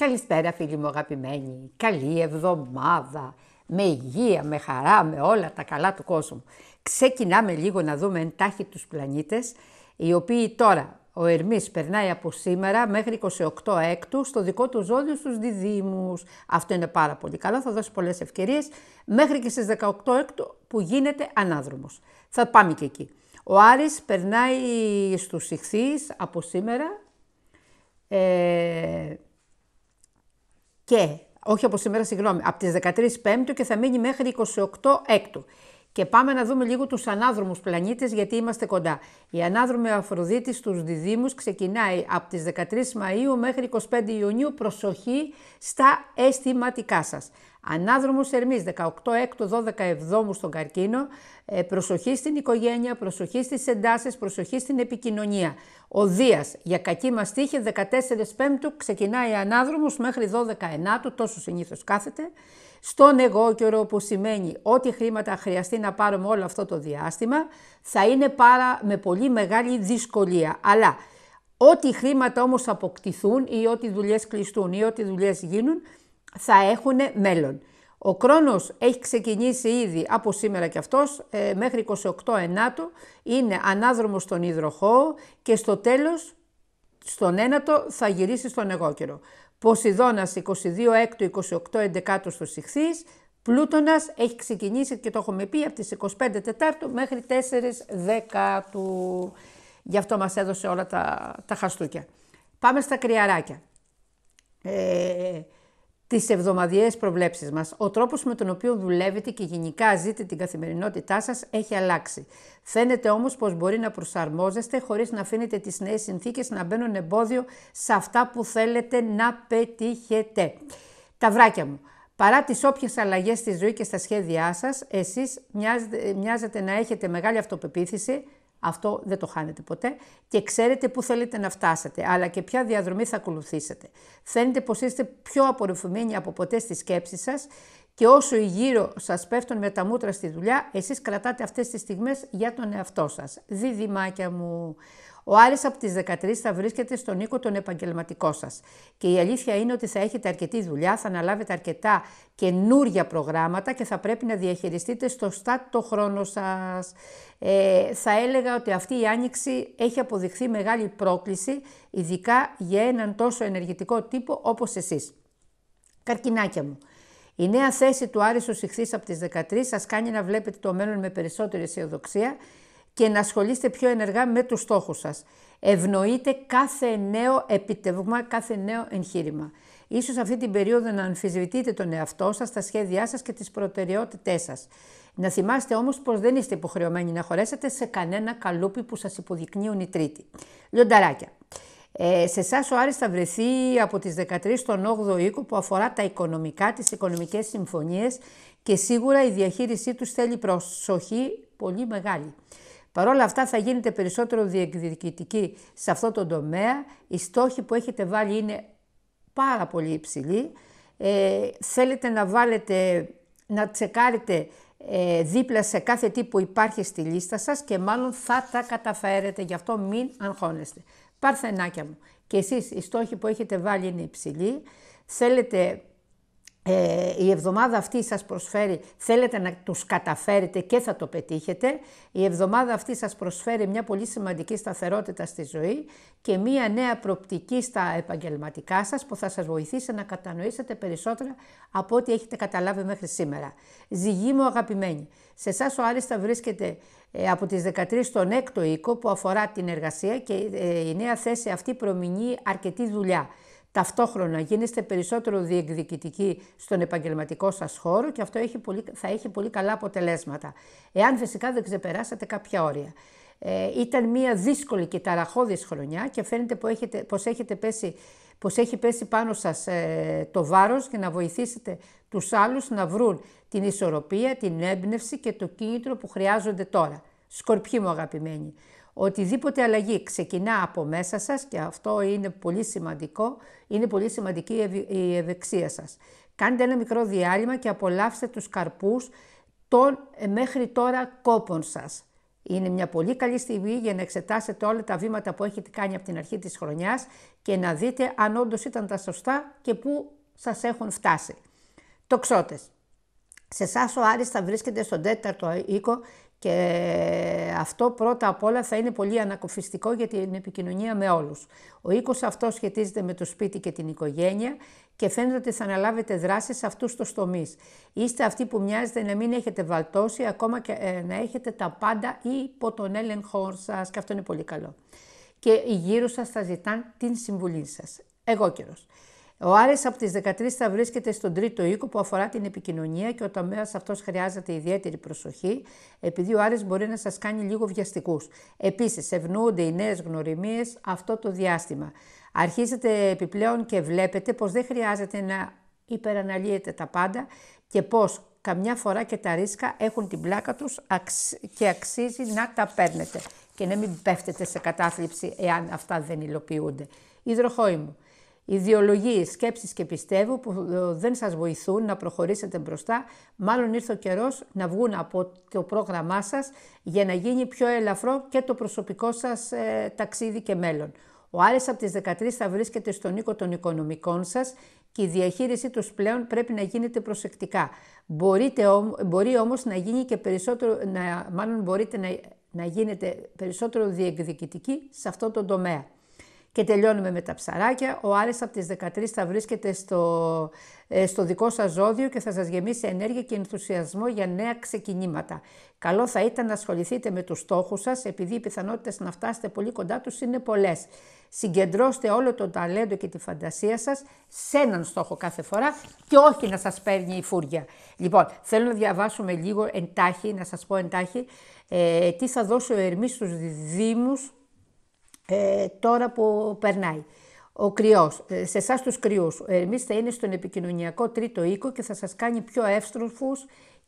Καλησπέρα φίλοι μου αγαπημένοι, καλή εβδομάδα, με υγεία, με χαρά, με όλα τα καλά του κόσμου. Ξεκινάμε λίγο να δούμε εντάχει τους πλανήτες, οι οποίοι τώρα, ο Ερμής περνάει από σήμερα μέχρι 28 έκτου στο δικό του ζώδιο στους διδήμους. Αυτό είναι πάρα πολύ καλό, θα δώσει πολλές ευκαιρίες, μέχρι και στις 18 έκτου που γίνεται ανάδρομος. Θα πάμε και εκεί. Ο Άρης περνάει στους ηχθείς από σήμερα, ε, και όχι από σήμερα, συγγνώμη, από τις 13 Πέμπτου και θα μείνει μέχρι 28 Έκτου. Και πάμε να δούμε λίγο τους ανάδρομους πλανήτες γιατί είμαστε κοντά. Η ανάδρομη Αφροδίτης στους διδήμους ξεκινάει από τις 13 Μαΐου μέχρι 25 Ιουνίου. Προσοχή στα αισθηματικά σας. Ανάδρομος Ερμής 18 6 12 εβδόμους στον καρκίνο, ε, προσοχή στην οικογένεια, προσοχή στις εντάσεις, προσοχή στην επικοινωνία. Ο Δίας για κακή μας τύχη 14 πέμπτου ξεκινάει ανάδρομος μέχρι 12 ενάτου, τόσο συνήθως κάθεται στον εγώ καιρό που σημαίνει ό,τι χρήματα χρειαστεί να πάρουμε όλο αυτό το διάστημα θα είναι πάρα με πολύ μεγάλη δυσκολία. Αλλά ό,τι χρήματα όμως αποκτηθούν ή ό,τι δουλειές κλειστούν ή ό,τι δουλειές γίνουν θα έχουν μέλλον. Ο χρόνος έχει ξεκινήσει ήδη από σήμερα και αυτός ε, μέχρι 28 ενάτου, είναι ανάδρομος στον υδροχό και στο τέλος στον ένατο θα γυρίσει στον καιρο. Ποσειδώνας 22 έκτου 28 11 στο Συχθής, Πλούτονας έχει ξεκινήσει και το έχουμε πει από τις 25 Τετάρτου μέχρι 4 Δεκάτου. Γι' αυτό μας έδωσε όλα τα, τα χαστούκια. Πάμε στα κρυαράκια. Ε, τις εβδομαδιαίες προβλέψεις μας. Ο τρόπος με τον οποίο δουλεύετε και γενικά ζείτε την καθημερινότητά σας έχει αλλάξει. Φαίνεται όμως πως μπορεί να προσαρμόζεστε χωρίς να αφήνετε τις νέες συνθήκες να μπαίνουν εμπόδιο σε αυτά που θέλετε να πετύχετε. Τα βράκια μου. Παρά τις όποιες αλλαγές στη ζωή και στα σχέδιά σας, εσείς μοιάζετε, μοιάζετε να έχετε μεγάλη αυτοπεποίθηση, αυτό δεν το χάνετε ποτέ και ξέρετε πού θέλετε να φτάσετε, αλλά και ποια διαδρομή θα ακολουθήσετε. Φαίνεται πως είστε πιο απορροφημένοι από ποτέ στη σκέψη σας και όσο οι γύρω σας πέφτουν με τα μούτρα στη δουλειά, εσείς κρατάτε αυτές τις στιγμές για τον εαυτό σας. Διδυμάκια μου, ο Άρης από τις 13 θα βρίσκεται στον οίκο των επαγγελματικό σας. Και η αλήθεια είναι ότι θα έχετε αρκετή δουλειά, θα αναλάβετε αρκετά καινούρια προγράμματα και θα πρέπει να διαχειριστείτε στο το χρόνο σας. Ε, θα έλεγα ότι αυτή η άνοιξη έχει αποδειχθεί μεγάλη πρόκληση, ειδικά για έναν τόσο ενεργητικό τύπο όπως εσείς. Καρκινάκια μου. Η νέα θέση του Άρη στους από τις 13 σας κάνει να βλέπετε το μέλλον με περισσότερη αισιοδοξία και να ασχολείστε πιο ενεργά με τους στόχους σας. Ευνοείτε κάθε νέο επιτεύγμα, κάθε νέο εγχείρημα. Ίσως αυτή την περίοδο να αμφισβητείτε τον εαυτό σας, τα σχέδιά σας και τις προτεραιότητές σας. Να θυμάστε όμως πως δεν είστε υποχρεωμένοι να χωρέσετε σε κανένα καλούπι που σας υποδεικνύουν οι τρίτοι. Λιονταράκια. Ε, σε εσάς ο Άρης θα βρεθεί από τις 13 στον 8ο οίκο που αφορά τα οικονομικά, τις οικονομικές συμφωνίες και σίγουρα η διαχείρισή τους θέλει προσοχή πολύ μεγάλη. Παρ' όλα αυτά θα γίνετε περισσότερο διεκδικητικοί σε αυτό το τομέα. Οι στόχοι που έχετε βάλει είναι πάρα πολύ υψηλοί. Ε, θέλετε να βάλετε, να τσεκάρετε ε, δίπλα σε κάθε τι που υπάρχει στη λίστα σας και μάλλον θα τα καταφέρετε, γι' αυτό μην αγχώνεστε. Παρθενάκια μου, και εσείς οι στόχοι που έχετε βάλει είναι υψηλοί, θέλετε ε, η εβδομάδα αυτή σας προσφέρει, θέλετε να τους καταφέρετε και θα το πετύχετε, η εβδομάδα αυτή σας προσφέρει μια πολύ σημαντική σταθερότητα στη ζωή και μια νέα προπτική στα επαγγελματικά σας που θα σας βοηθήσει να κατανοήσετε περισσότερα από ό,τι έχετε καταλάβει μέχρι σήμερα. Ζυγή μου αγαπημένη, σε εσάς ο Άρης θα βρίσκεται ε, από τις 13 στον 6ο οίκο που αφορά την εργασία και ε, η νέα θέση αυτή προμηνεί αρκετή δουλειά. Ταυτόχρονα γίνεστε περισσότερο διεκδικητικοί στον επαγγελματικό σας χώρο και αυτό έχει πολύ, θα έχει πολύ καλά αποτελέσματα. Εάν φυσικά δεν ξεπεράσατε κάποια όρια. Ε, ήταν μια δύσκολη και ταραχώδης χρονιά και φαίνεται πως, έχετε, πως, έχετε πέσει, πως έχει πέσει πάνω σας ε, το βάρος για να βοηθήσετε τους άλλους να βρουν την ισορροπία, την έμπνευση και το κίνητρο που χρειάζονται τώρα. Σκορπιοί μου αγαπημένοι. Οτιδήποτε αλλαγή ξεκινά από μέσα σας και αυτό είναι πολύ σημαντικό, είναι πολύ σημαντική η ευεξία σας. Κάντε ένα μικρό διάλειμμα και απολαύστε τους καρπούς των ε, μέχρι τώρα κόπων σας. Είναι μια πολύ καλή στιγμή για να εξετάσετε όλα τα βήματα που έχετε κάνει από την αρχή της χρονιάς και να δείτε αν όντως ήταν τα σωστά και πού σας έχουν φτάσει. Τοξότες. Σε εσάς ο Άρης θα βρίσκεται στον τέταρτο οίκο και αυτό πρώτα απ' όλα θα είναι πολύ ανακοφιστικό για την επικοινωνία με όλους. Ο οίκος αυτός σχετίζεται με το σπίτι και την οικογένεια και φαίνεται ότι θα αναλάβετε δράσεις σε αυτούς τους τομείς. Είστε αυτοί που μοιάζετε να μην έχετε βαλτώσει, ακόμα και ε, να έχετε τα πάντα υπό τον έλεγχό σας και αυτό είναι πολύ καλό. Και οι γύρω σας θα ζητάν την συμβουλή σας. Εγώ καιρός. Ο Άρης από τις 13 θα βρίσκεται στον τρίτο οίκο που αφορά την επικοινωνία και ο τομέας αυτός χρειάζεται ιδιαίτερη προσοχή επειδή ο Άρης μπορεί να σας κάνει λίγο βιαστικούς. Επίσης ευνοούνται οι νέες γνωριμίες αυτό το διάστημα. Αρχίζετε επιπλέον και βλέπετε πως δεν χρειάζεται να υπεραναλύετε τα πάντα και πως καμιά φορά και τα ρίσκα έχουν την πλάκα τους και αξίζει να τα παίρνετε και να μην πέφτετε σε κατάθλιψη εάν αυτά δεν υλοποιούνται. Υδροχόη μου. Ιδεολογίες, σκέψεις και πιστεύω που ε, δεν σας βοηθούν να προχωρήσετε μπροστά, μάλλον ήρθε ο καιρός να βγουν από το πρόγραμμά σας για να γίνει πιο ελαφρό και το προσωπικό σας ε, ταξίδι και μέλλον. Ο Άρης από τις 13 θα βρίσκεται στον οίκο των οικονομικών σας και η διαχείρισή τους πλέον πρέπει να γίνεται προσεκτικά. Μπορείτε, μπορεί όμως να γίνει και περισσότερο, να, μάλλον μπορείτε να, να γίνετε περισσότερο διεκδικητικοί σε αυτό το τομέα. Και τελειώνουμε με τα ψαράκια. Ο Άρης από τις 13 θα βρίσκεται στο, ε, στο δικό σας ζώδιο και θα σας γεμίσει ενέργεια και ενθουσιασμό για νέα ξεκινήματα. Καλό θα ήταν να ασχοληθείτε με τους στόχους σας, επειδή οι πιθανότητες να φτάσετε πολύ κοντά τους είναι πολλές. Συγκεντρώστε όλο το ταλέντο και τη φαντασία σας σε έναν στόχο κάθε φορά και όχι να σας παίρνει η φούρια. Λοιπόν, θέλω να διαβάσουμε λίγο εντάχει, να σας πω εντάχει, ε, τι θα δώσει ο Ερμής στους Δήμους ε, τώρα που περνάει. Ο κρυός, ε, σε εσάς τους κρυούς, εμείς θα είναι στον επικοινωνιακό τρίτο οίκο και θα σας κάνει πιο εύστροφους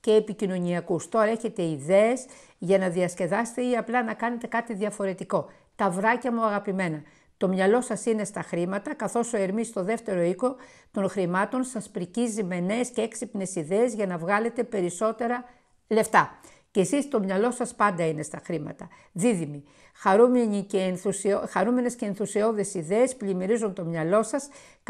και επικοινωνιακούς. Τώρα έχετε ιδέες για να διασκεδάσετε ή απλά να κάνετε κάτι διαφορετικό. Τα βράκια μου αγαπημένα. Το μυαλό σας είναι στα χρήματα, καθώς ο ερμής στο δεύτερο οίκο των χρημάτων σας πρικίζει με νέες και έξυπνες ιδέες για να βγάλετε περισσότερα λεφτά. Και εσείς το μυαλό σας πάντα είναι στα χρήματα. Δίδυμοι, Χαρούμενοι και ενθουσιο... χαρούμενες και ενθουσιώδες ιδέες πλημμυρίζουν το μυαλό σας,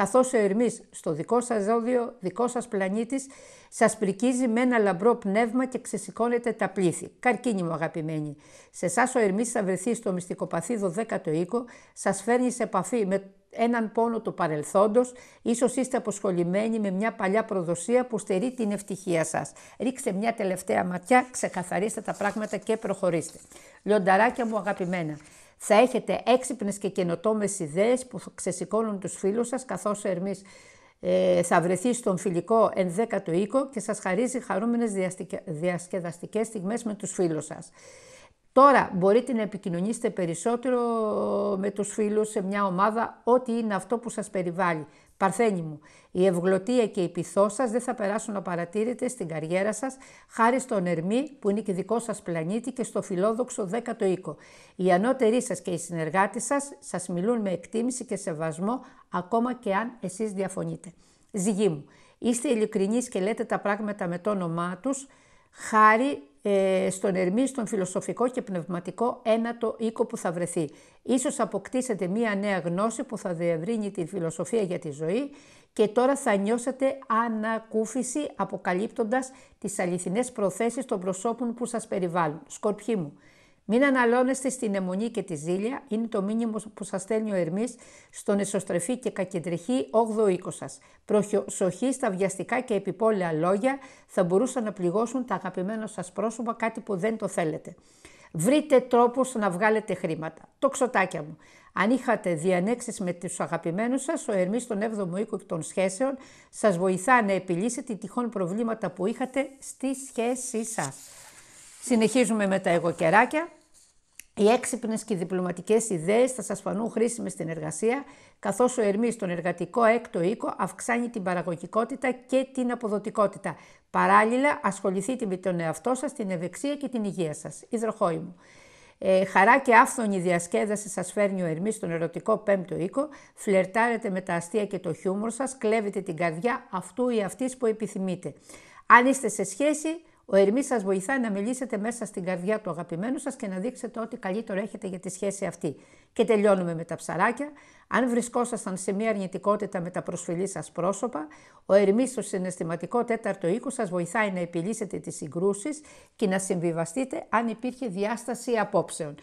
καθώς ο Ερμής στο δικό σας ζώδιο, δικό σας πλανήτης, σας πρικίζει με ένα λαμπρό πνεύμα και ξεσηκώνεται τα πλήθη. Καρκίνη μου αγαπημένη, σε εσάς ο Ερμής θα βρεθεί στο μυστικοπαθή 12ο οίκο, σας φέρνει σε επαφή με έναν πόνο του παρελθόντος, ίσως είστε αποσχολημένοι με μια παλιά προδοσία που στερεί την ευτυχία σας. Ρίξτε μια τελευταία ματιά, ξεκαθαρίστε τα πράγματα και προχωρήστε. Λιονταράκια μου αγαπημένα, θα έχετε έξυπνες και καινοτόμες ιδέες που ξεσηκώνουν τους φίλους σας, καθώς Ερμής ε, θα βρεθεί στον φιλικό ενδέκατο οίκο και σας χαρίζει χαρούμενες διασκεδαστικές στιγμές με τους φίλους σας. Τώρα μπορείτε να επικοινωνήσετε περισσότερο με τους φίλους σε μια ομάδα, ό,τι είναι αυτό που σας περιβάλλει. Παρθένη μου, η ευγλωτία και η πυθό σας δεν θα περάσουν να παρατήρετε στην καριέρα σας χάρη στον Ερμή που είναι και δικό σας πλανήτη και στο φιλόδοξο 10ο οίκο. Οι ανώτεροι σας και οι συνεργάτες σας σας μιλούν με εκτίμηση και σεβασμό ακόμα και αν εσείς διαφωνείτε. Ζυγή μου, είστε ειλικρινείς και λέτε τα πράγματα με το όνομά τους χάρη ε, στον Ερμή, στον φιλοσοφικό και πνευματικό ένατο οίκο που θα βρεθεί. Ίσως αποκτήσετε μία νέα γνώση που θα διευρύνει τη φιλοσοφία για τη ζωή και τώρα θα νιώσετε ανακούφιση αποκαλύπτοντας τις αληθινές προθέσεις των προσώπων που σας περιβάλλουν. Σκορπιοί μου, μην αναλώνεστε στην αιμονή και τη ζήλια, είναι το μήνυμα που σας στέλνει ο Ερμής στον εσωστρεφή και κακεντρεχή 8ο οίκο σας. Προσοχή στα βιαστικά και επιπόλαια λόγια θα μπορούσαν να πληγώσουν τα αγαπημένα σας πρόσωπα, κάτι που δεν το θέλετε. Βρείτε τρόπους να βγάλετε χρήματα. Το ξωτάκια μου. Αν είχατε διανέξεις με τους αγαπημένους σας, ο ερμής των 7ο οίκο των σχέσεων Σας βοηθά να επιλύσετε τυχόν προβλήματα που είχατε στη σχέση σας. Συνεχίζουμε με τα εγωκεράκια. Οι έξυπνες και διπλωματικές ιδέες θα σας φανούν χρήσιμες στην εργασία, καθώς ο Ερμής στον εργατικό έκτο οίκο αυξάνει την παραγωγικότητα και την αποδοτικότητα. Παράλληλα, ασχοληθείτε με τον εαυτό σας, την ευεξία και την υγεία σας. Υδροχόη μου. Ε, χαρά και άφθονη διασκέδαση σας φέρνει ο Ερμής στον ερωτικό πέμπτο οίκο. Φλερτάρετε με τα αστεία και το χιούμορ σας, κλέβετε την καρδιά αυτού ή αυτής που επιθυμείτε. Αν είστε σε σχέση, ο Ερμή σας βοηθάει να μιλήσετε μέσα στην καρδιά του αγαπημένου σας και να δείξετε ό,τι καλύτερο έχετε για τη σχέση αυτή. Και τελειώνουμε με τα ψαράκια. Αν βρισκόσασταν σε μια αρνητικότητα με τα προσφυλή σας πρόσωπα, ο Ερμή στο συναισθηματικό τέταρτο οίκο σας βοηθάει να επιλύσετε τις συγκρούσεις και να συμβιβαστείτε αν υπήρχε διάσταση απόψεων.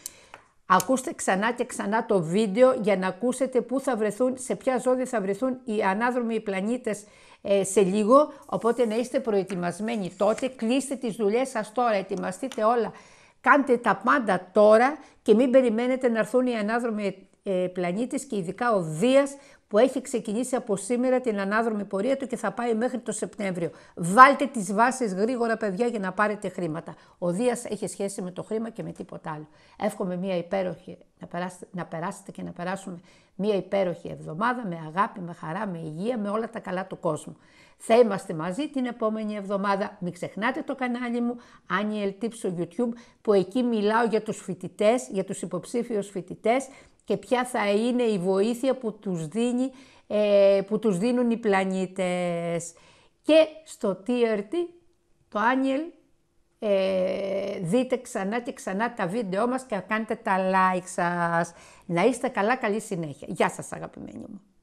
Ακούστε ξανά και ξανά το βίντεο για να ακούσετε πού θα βρεθούν, σε ποια ζώδια θα βρεθούν οι ανάδρομοι πλανήτες ε, σε λίγο, οπότε να είστε προετοιμασμένοι τότε, κλείστε τις δουλειές σας τώρα, ετοιμαστείτε όλα, κάντε τα πάντα τώρα και μην περιμένετε να έρθουν οι ανάδρομοι ε, πλανήτες και ειδικά ο Δίας που έχει ξεκινήσει από σήμερα την ανάδρομη πορεία του και θα πάει μέχρι το Σεπτέμβριο. Βάλτε τις βάσεις γρήγορα, παιδιά, για να πάρετε χρήματα. Ο Δίας έχει σχέση με το χρήμα και με τίποτα άλλο. Εύχομαι μια υπέροχη, να περάσετε, να περάσετε και να περάσουμε μια υπέροχη εβδομάδα με αγάπη, με χαρά, με υγεία, με όλα τα καλά του κόσμου. Θα είμαστε μαζί την επόμενη εβδομάδα. Μην ξεχνάτε το κανάλι μου, Άνιελ Tips στο YouTube, που εκεί μιλάω για τους φοιτητές, για τους υποψήφιους φοιτητές, και ποια θα είναι η βοήθεια που τους, δίνει, ε, που τους δίνουν οι πλανήτες. Και στο TRT το Άνιελ ε, δείτε ξανά και ξανά τα βίντεό μας και κάντε τα like σας. Να είστε καλά, καλή συνέχεια. Γεια σας αγαπημένοι μου.